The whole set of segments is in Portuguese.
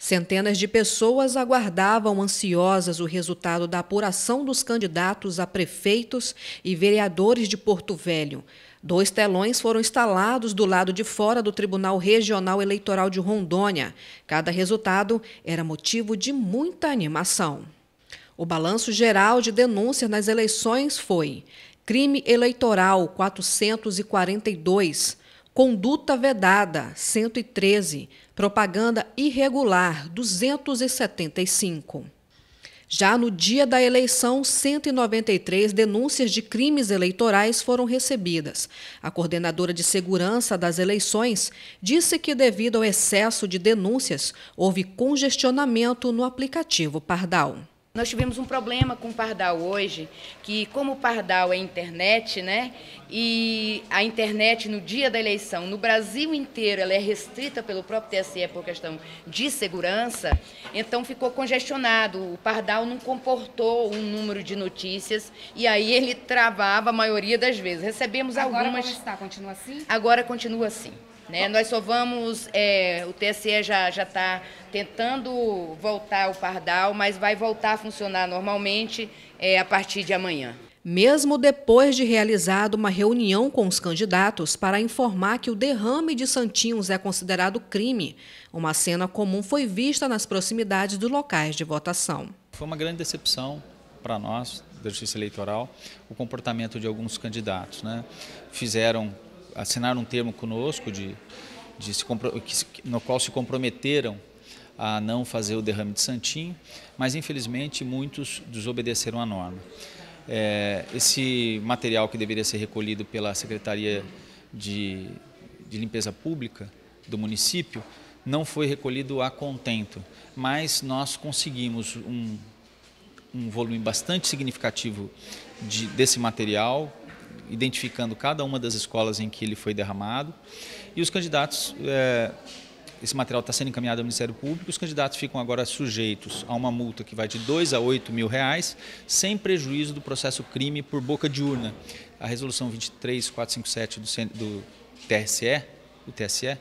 Centenas de pessoas aguardavam ansiosas o resultado da apuração dos candidatos a prefeitos e vereadores de Porto Velho. Dois telões foram instalados do lado de fora do Tribunal Regional Eleitoral de Rondônia. Cada resultado era motivo de muita animação. O balanço geral de denúncias nas eleições foi: crime eleitoral 442, Conduta vedada, 113. Propaganda irregular, 275. Já no dia da eleição, 193 denúncias de crimes eleitorais foram recebidas. A coordenadora de segurança das eleições disse que, devido ao excesso de denúncias, houve congestionamento no aplicativo Pardal. Nós tivemos um problema com o Pardal hoje, que como o Pardal é internet, né? E a internet no dia da eleição, no Brasil inteiro, ela é restrita pelo próprio TSE por questão de segurança, então ficou congestionado. O Pardal não comportou um número de notícias e aí ele travava a maioria das vezes. Recebemos Agora algumas. Agora está? Continua assim? Agora continua assim. Né? Nós só vamos, é, o TSE já está tentando voltar o pardal, mas vai voltar a funcionar normalmente é, a partir de amanhã. Mesmo depois de realizada uma reunião com os candidatos para informar que o derrame de santinhos é considerado crime, uma cena comum foi vista nas proximidades dos locais de votação. Foi uma grande decepção para nós, da Justiça Eleitoral, o comportamento de alguns candidatos. Né? Fizeram assinaram um termo conosco de, de se, no qual se comprometeram a não fazer o derrame de santinho, mas infelizmente muitos desobedeceram a norma. É, esse material que deveria ser recolhido pela Secretaria de, de Limpeza Pública do município não foi recolhido a contento, mas nós conseguimos um, um volume bastante significativo de, desse material identificando cada uma das escolas em que ele foi derramado. E os candidatos, é, esse material está sendo encaminhado ao Ministério Público, os candidatos ficam agora sujeitos a uma multa que vai de 2 a 8 mil reais, sem prejuízo do processo crime por boca de urna. A resolução 23457 do, do TSE, o TSE, é,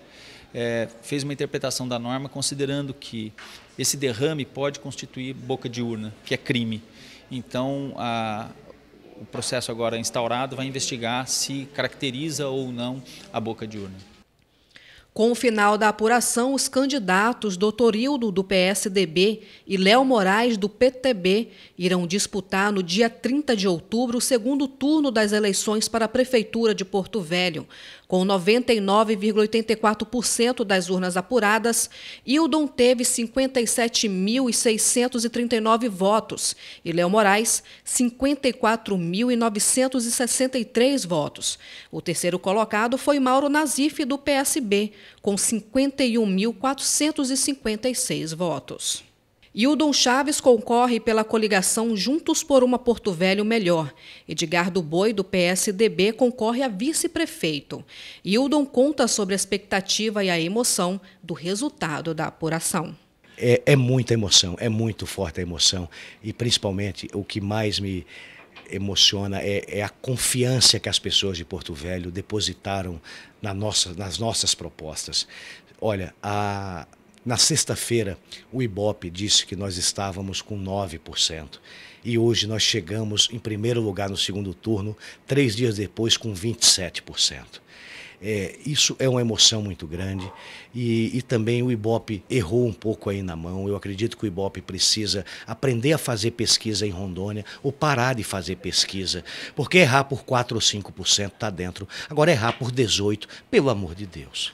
eh, fez uma interpretação da norma considerando que esse derrame pode constituir boca de urna, que é crime. Então, a, o processo agora instaurado vai investigar se caracteriza ou não a boca de urna. Com o final da apuração, os candidatos Doutorildo, do PSDB, e Léo Moraes, do PTB, irão disputar no dia 30 de outubro o segundo turno das eleições para a Prefeitura de Porto Velho com 99,84% das urnas apuradas, Hildon teve 57.639 votos e Léo Moraes 54.963 votos. O terceiro colocado foi Mauro Nazif, do PSB, com 51.456 votos. Hildon Chaves concorre pela coligação Juntos por uma Porto Velho Melhor. Edgar do Boi, do PSDB, concorre a vice-prefeito. Hildon conta sobre a expectativa e a emoção do resultado da apuração. É, é muita emoção, é muito forte a emoção. E principalmente o que mais me emociona é, é, a confiança que as pessoas de Porto Velho depositaram na nossa, nas nossas propostas. Olha, a, na sexta-feira, o Ibope disse que nós estávamos com 9%. E hoje nós chegamos em primeiro lugar no segundo turno, três dias depois, com 27%. É, isso é uma emoção muito grande e, e, também o Ibope errou um pouco aí na mão. Eu acredito que o Ibope precisa aprender a fazer pesquisa em Rondônia ou parar de fazer pesquisa, porque errar por 4 ou 5% está dentro. Agora errar por 18%, pelo amor de Deus.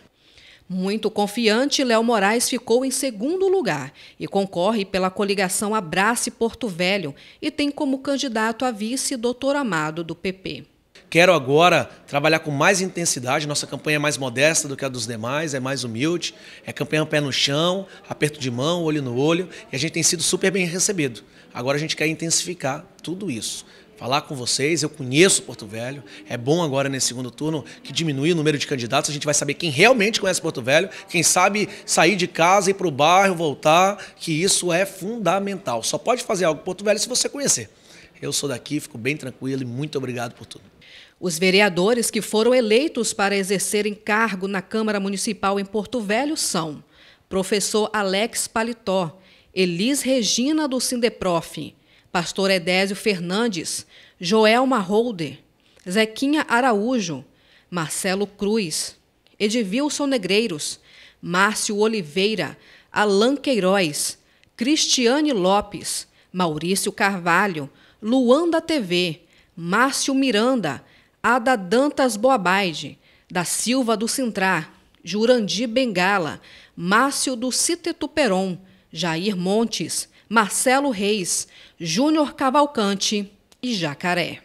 Muito confiante, Léo Moraes ficou em segundo lugar e concorre pela coligação Abrace Porto Velho e tem como candidato a vice doutor Amado do PP. Quero agora trabalhar com mais intensidade. Nossa campanha é mais modesta do que a dos demais, é mais humilde. É campanha pé no chão, aperto de mão, olho no olho. E a gente tem sido super bem recebido. Agora a gente quer intensificar tudo isso falar com vocês. Eu conheço Porto Velho. É bom agora nesse segundo turno que diminuir o número de candidatos. A gente vai saber quem realmente conhece Porto Velho, quem sabe sair de casa, ir para o bairro, voltar, que isso é fundamental. Só pode fazer algo Porto Velho se você conhecer. Eu sou daqui, fico bem tranquilo e muito obrigado por tudo. Os vereadores que foram eleitos para exercerem cargo na Câmara Municipal em Porto Velho são professor Alex Paletó, Elis Regina do Sindeprof, pastor Edésio Fernandes, Joelma Holder, Zequinha Araújo, Marcelo Cruz, Edivilson Negreiros, Márcio Oliveira, Alan Queiroz, Cristiane Lopes, Maurício Carvalho, Luanda TV, Márcio Miranda, Ada Dantas Boabaide, da Silva do Sintrá, Jurandi Bengala, Márcio do Citeto Peron, Jair Montes, Marcelo Reis, Júnior Cavalcante e Jacaré.